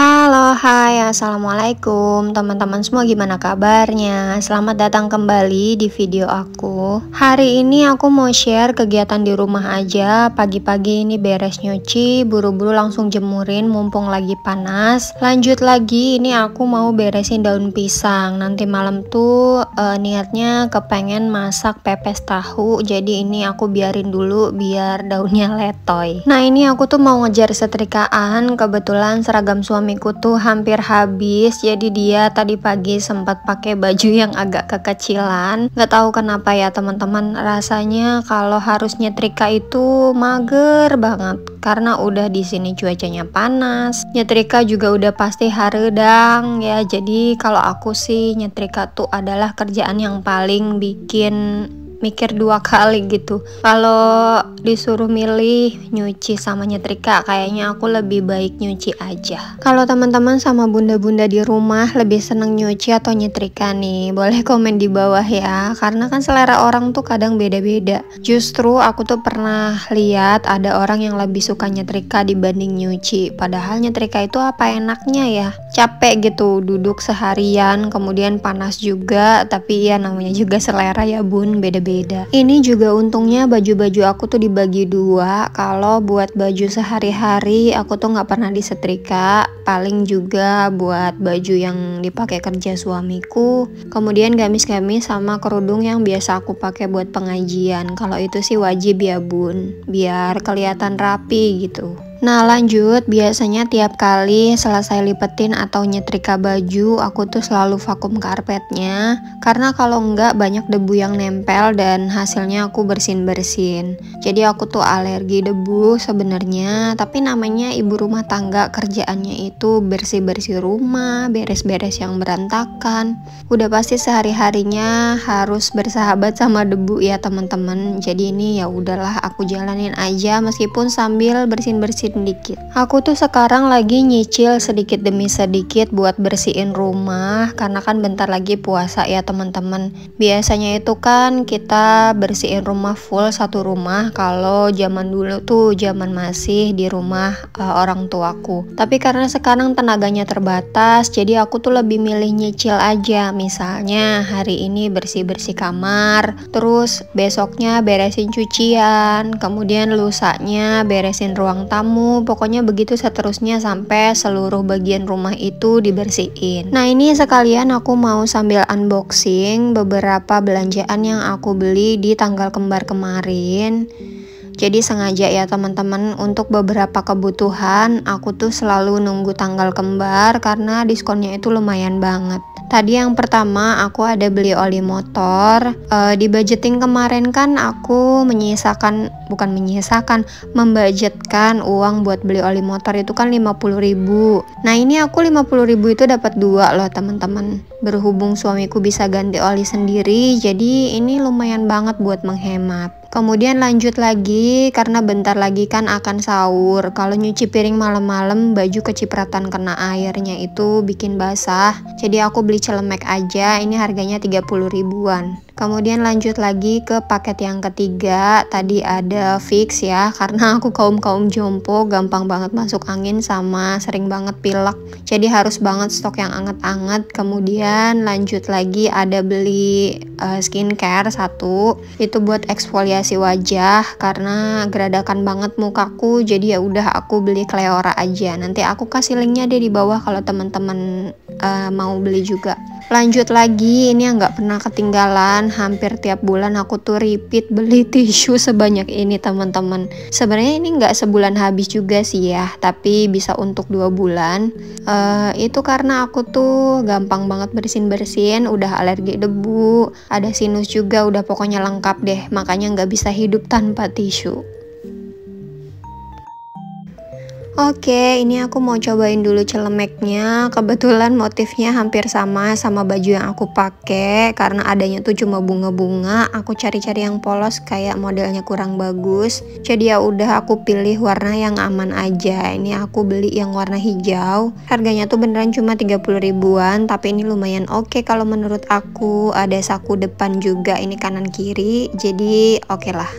Halo, hai, assalamualaikum teman-teman semua. Gimana kabarnya? Selamat datang kembali di video aku. Hari ini aku mau share kegiatan di rumah aja. Pagi-pagi ini beres nyuci, buru-buru langsung jemurin, mumpung lagi panas. Lanjut lagi, ini aku mau beresin daun pisang. Nanti malam tuh eh, niatnya kepengen masak pepes tahu. Jadi ini aku biarin dulu biar daunnya letoy. Nah ini aku tuh mau ngejar setrikaan. Kebetulan seragam suami suamiku tuh hampir habis jadi dia tadi pagi sempat pakai baju yang agak kekecilan nggak tahu kenapa ya teman-teman rasanya kalau harus nyetrika itu mager banget karena udah di sini cuacanya panas nyetrika juga udah pasti haredang ya jadi kalau aku sih nyetrika tuh adalah kerjaan yang paling bikin mikir dua kali gitu kalau disuruh milih nyuci sama nyetrika kayaknya aku lebih baik nyuci aja kalau teman-teman sama bunda-bunda di rumah lebih seneng nyuci atau nyetrika nih boleh komen di bawah ya karena kan selera orang tuh kadang beda-beda justru aku tuh pernah lihat ada orang yang lebih suka nyetrika dibanding nyuci padahal nyetrika itu apa enaknya ya capek gitu duduk seharian kemudian panas juga tapi ya namanya juga selera ya bun beda-beda berbeda. Ini juga untungnya baju-baju aku tuh dibagi dua. Kalau buat baju sehari-hari aku tuh nggak pernah disetrika. Paling juga buat baju yang dipakai kerja suamiku. Kemudian gamis-gamis sama kerudung yang biasa aku pakai buat pengajian. Kalau itu sih wajib ya bun, biar kelihatan rapi gitu. Nah lanjut, biasanya tiap kali selesai lipetin atau nyetrika baju, aku tuh selalu vakum karpetnya Karena kalau enggak banyak debu yang nempel dan hasilnya aku bersin-bersin Jadi aku tuh alergi debu sebenarnya, tapi namanya ibu rumah tangga kerjaannya itu bersih-bersih rumah, beres-beres yang berantakan Udah pasti sehari-harinya harus bersahabat sama debu ya teman-teman Jadi ini ya udahlah aku jalanin aja meskipun sambil bersin-bersin dikit-dikit. Aku tuh sekarang lagi nyicil sedikit demi sedikit buat bersihin rumah karena kan bentar lagi puasa ya teman-teman. Biasanya itu kan kita bersihin rumah full satu rumah kalau zaman dulu tuh zaman masih di rumah uh, orang tuaku. Tapi karena sekarang tenaganya terbatas, jadi aku tuh lebih milih nyicil aja. Misalnya hari ini bersih-bersih kamar, terus besoknya beresin cucian, kemudian lusanya beresin ruang tamu kamu. Pokoknya begitu seterusnya sampai seluruh bagian rumah itu dibersihin. Nah, ini sekalian aku mau sambil unboxing beberapa belanjaan yang aku beli di tanggal kembar kemarin. Jadi sengaja ya teman-teman untuk beberapa kebutuhan aku tuh selalu nunggu tanggal kembar karena diskonnya itu lumayan banget. Tadi yang pertama aku ada beli oli motor. E, di budgeting kemarin kan aku menyisakan bukan menyisakan, membudgetkan uang buat beli oli motor itu kan 50.000. Nah, ini aku 50.000 itu dapat dua loh, teman-teman. Berhubung suamiku bisa ganti oli sendiri, jadi ini lumayan banget buat menghemat. Kemudian lanjut lagi, karena bentar lagi kan akan sahur. Kalau nyuci piring malam-malam, baju kecipratan kena airnya itu bikin basah. Jadi aku beli celemek aja, ini harganya 30 ribuan. Kemudian lanjut lagi ke paket yang ketiga, tadi ada fix ya, karena aku kaum-kaum jompo gampang banget masuk angin sama sering banget pilek. Jadi harus banget stok yang anget-anget, kemudian kemudian lanjut lagi ada beli uh, skincare satu itu buat eksfoliasi wajah karena geradakan banget mukaku jadi ya udah aku beli Cleora aja nanti aku kasih linknya deh di bawah kalau teman-teman uh, mau beli juga lanjut lagi ini yang nggak pernah ketinggalan hampir tiap bulan aku tuh repeat beli tisu sebanyak ini teman-teman sebenarnya ini nggak sebulan habis juga sih ya tapi bisa untuk dua bulan uh, itu karena aku tuh gampang banget bersin bersin udah alergi debu ada sinus juga udah pokoknya lengkap deh makanya nggak bisa hidup tanpa tisu Oke, ini aku mau cobain dulu celemeknya. Kebetulan motifnya hampir sama sama baju yang aku pakai karena adanya tuh cuma bunga-bunga. Aku cari-cari yang polos kayak modelnya kurang bagus. Jadi ya udah aku pilih warna yang aman aja. Ini aku beli yang warna hijau. Harganya tuh beneran cuma 30 ribuan, tapi ini lumayan oke okay kalau menurut aku. Ada saku depan juga ini kanan kiri. Jadi oke okay lah.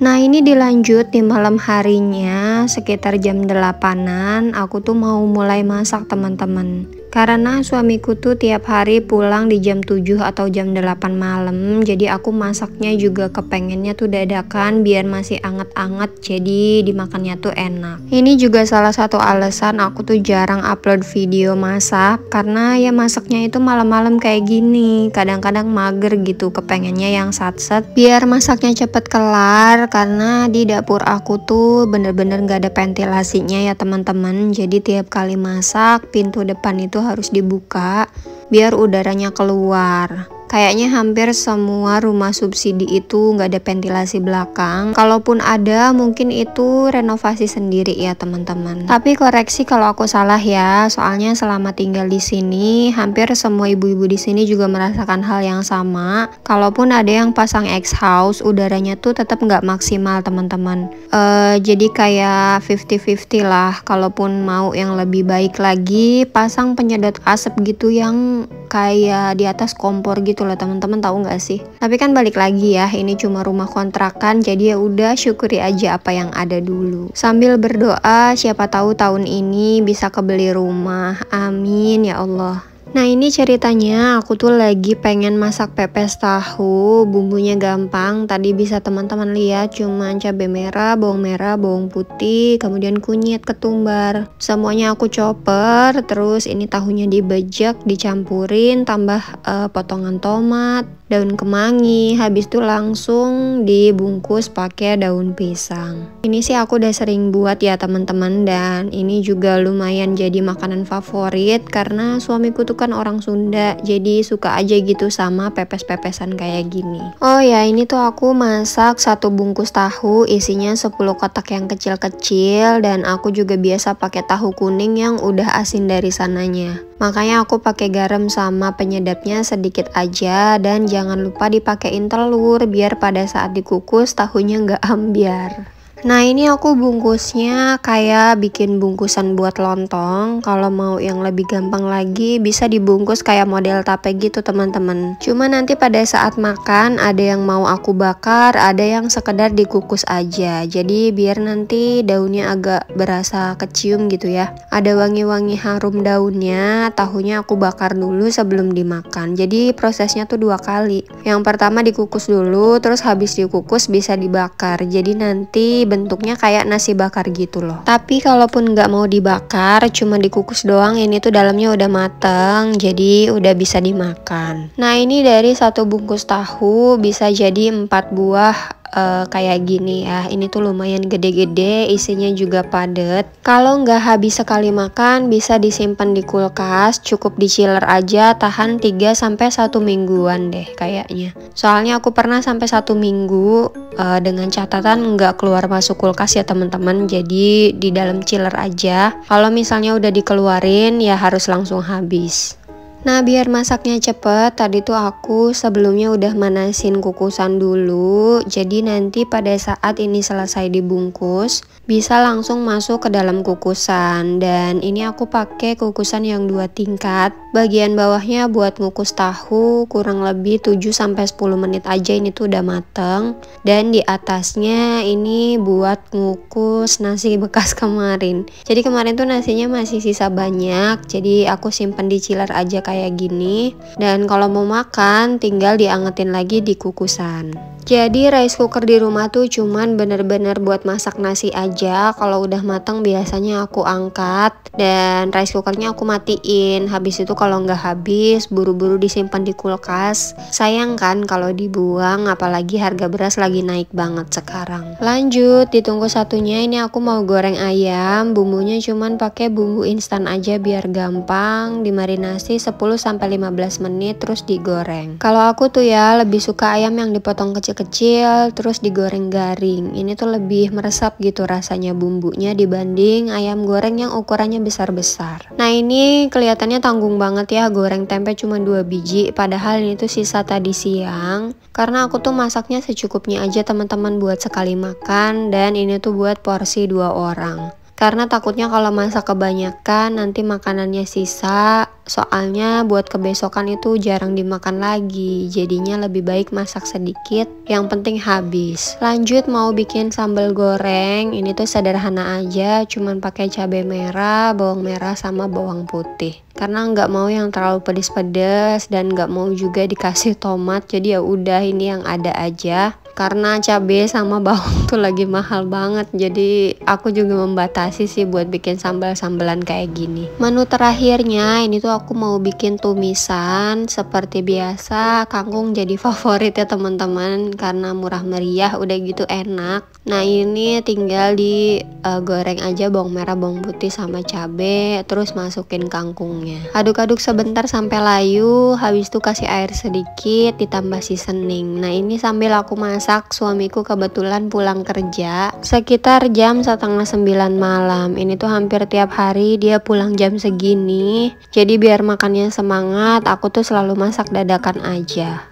Nah ini dilanjut di malam harinya sekitar jam delapanan aku tuh mau mulai masak teman-teman karena suamiku tuh tiap hari pulang di jam 7 atau jam 8 malam, jadi aku masaknya juga kepengennya tuh dadakan biar masih anget-anget jadi dimakannya tuh enak. Ini juga salah satu alasan aku tuh jarang upload video masak karena ya masaknya itu malam-malam kayak gini. Kadang-kadang mager gitu kepengennya yang sat-sat biar masaknya cepet kelar karena di dapur aku tuh bener-bener gak ada ventilasinya ya teman-teman. Jadi tiap kali masak pintu depan itu harus dibuka biar udaranya keluar. Kayaknya hampir semua rumah subsidi itu nggak ada ventilasi belakang. Kalaupun ada, mungkin itu renovasi sendiri ya teman-teman. Tapi koreksi kalau aku salah ya, soalnya selama tinggal di sini, hampir semua ibu-ibu di sini juga merasakan hal yang sama. Kalaupun ada yang pasang X house, udaranya tuh tetap nggak maksimal teman-teman. Uh, jadi kayak 50-50 lah. Kalaupun mau yang lebih baik lagi, pasang penyedot asap gitu yang kayak di atas kompor gitu gitu loh teman-teman tahu nggak sih? Tapi kan balik lagi ya, ini cuma rumah kontrakan jadi ya udah syukuri aja apa yang ada dulu. Sambil berdoa siapa tahu tahun ini bisa kebeli rumah. Amin ya Allah. Nah ini ceritanya aku tuh lagi pengen masak pepes tahu Bumbunya gampang Tadi bisa teman-teman lihat cuman cabai merah, bawang merah, bawang putih Kemudian kunyit, ketumbar Semuanya aku chopper Terus ini tahunya dibejek, dicampurin Tambah uh, potongan tomat, daun kemangi Habis itu langsung dibungkus pakai daun pisang Ini sih aku udah sering buat ya teman-teman Dan ini juga lumayan jadi makanan favorit Karena suamiku tuh kan orang Sunda, jadi suka aja gitu sama pepes-pepesan kayak gini. Oh ya, ini tuh aku masak satu bungkus tahu isinya 10 kotak yang kecil-kecil dan aku juga biasa pakai tahu kuning yang udah asin dari sananya. Makanya aku pakai garam sama penyedapnya sedikit aja dan jangan lupa dipakein telur biar pada saat dikukus tahunya nggak ambiar. Nah ini aku bungkusnya kayak bikin bungkusan buat lontong Kalau mau yang lebih gampang lagi bisa dibungkus kayak model tape gitu teman-teman Cuma nanti pada saat makan ada yang mau aku bakar ada yang sekedar dikukus aja Jadi biar nanti daunnya agak berasa kecium gitu ya Ada wangi-wangi harum daunnya Tahunya aku bakar dulu sebelum dimakan Jadi prosesnya tuh dua kali Yang pertama dikukus dulu terus habis dikukus bisa dibakar Jadi nanti bentuknya kayak nasi bakar gitu loh tapi kalaupun nggak mau dibakar cuma dikukus doang ini tuh dalamnya udah mateng jadi udah bisa dimakan nah ini dari satu bungkus tahu bisa jadi 4 buah uh, kayak gini ya. Ini tuh lumayan gede-gede, isinya juga padat. Kalau nggak habis sekali makan, bisa disimpan di kulkas, cukup di chiller aja, tahan 3 1 mingguan deh kayaknya. Soalnya aku pernah sampai satu minggu uh, dengan catatan nggak keluar masuk kulkas ya teman-teman. Jadi di dalam chiller aja. Kalau misalnya udah dikeluarin ya harus langsung habis. Nah biar masaknya cepet tadi tuh aku sebelumnya udah manasin kukusan dulu Jadi nanti pada saat ini selesai dibungkus bisa langsung masuk ke dalam kukusan Dan ini aku pakai kukusan yang dua tingkat bagian bawahnya buat ngukus tahu kurang lebih 7-10 menit aja ini tuh udah mateng dan di atasnya ini buat ngukus nasi bekas kemarin jadi kemarin tuh nasinya masih sisa banyak jadi aku simpen di chiller aja kayak gini dan kalau mau makan tinggal diangetin lagi di kukusan jadi rice cooker di rumah tuh cuman bener-bener buat masak nasi aja kalau udah mateng biasanya aku angkat dan rice cookernya aku matiin habis itu kalau nggak habis buru-buru disimpan di kulkas. Sayang kan kalau dibuang apalagi harga beras lagi naik banget sekarang. Lanjut, ditunggu satunya ini aku mau goreng ayam, bumbunya cuman pakai bumbu instan aja biar gampang, dimarinasi 10 15 menit terus digoreng. Kalau aku tuh ya lebih suka ayam yang dipotong kecil-kecil terus digoreng garing. Ini tuh lebih meresap gitu rasanya bumbunya dibanding ayam goreng yang ukurannya besar-besar. Nah, ini kelihatannya tanggung banget banget ya goreng tempe cuma dua biji padahal ini tuh sisa tadi siang karena aku tuh masaknya secukupnya aja teman-teman buat sekali makan dan ini tuh buat porsi dua orang karena takutnya kalau masak kebanyakan nanti makanannya sisa soalnya buat kebesokan itu jarang dimakan lagi jadinya lebih baik masak sedikit yang penting habis lanjut mau bikin sambal goreng ini tuh sederhana aja cuman pakai cabai merah bawang merah sama bawang putih karena nggak mau yang terlalu pedes-pedes dan nggak mau juga dikasih tomat jadi ya udah ini yang ada aja karena cabe sama bawang tuh lagi mahal banget jadi aku juga membatasi sih buat bikin sambal-sambalan kayak gini menu terakhirnya ini tuh aku mau bikin tumisan seperti biasa kangkung jadi favorit ya teman-teman karena murah meriah udah gitu enak nah ini tinggal di uh, goreng aja bawang merah bawang putih sama cabe terus masukin kangkungnya aduk-aduk sebentar sampai layu habis itu kasih air sedikit ditambah seasoning nah ini sambil aku masak masak, suamiku kebetulan pulang kerja sekitar jam setengah sembilan malam. Ini tuh hampir tiap hari dia pulang jam segini. Jadi biar makannya semangat, aku tuh selalu masak dadakan aja.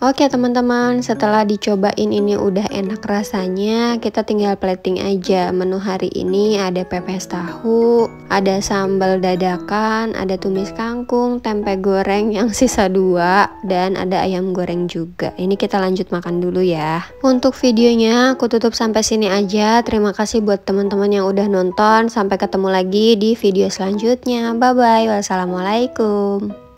Oke teman-teman, setelah dicobain ini udah enak rasanya, kita tinggal plating aja. Menu hari ini ada pepes tahu, ada sambal dadakan, ada tumis kangkung, tempe goreng yang sisa dua, dan ada ayam goreng juga. Ini kita lanjut makan dulu ya. Untuk videonya aku tutup sampai sini aja. Terima kasih buat teman-teman yang udah nonton. Sampai ketemu lagi di video selanjutnya. Bye-bye. Wassalamualaikum.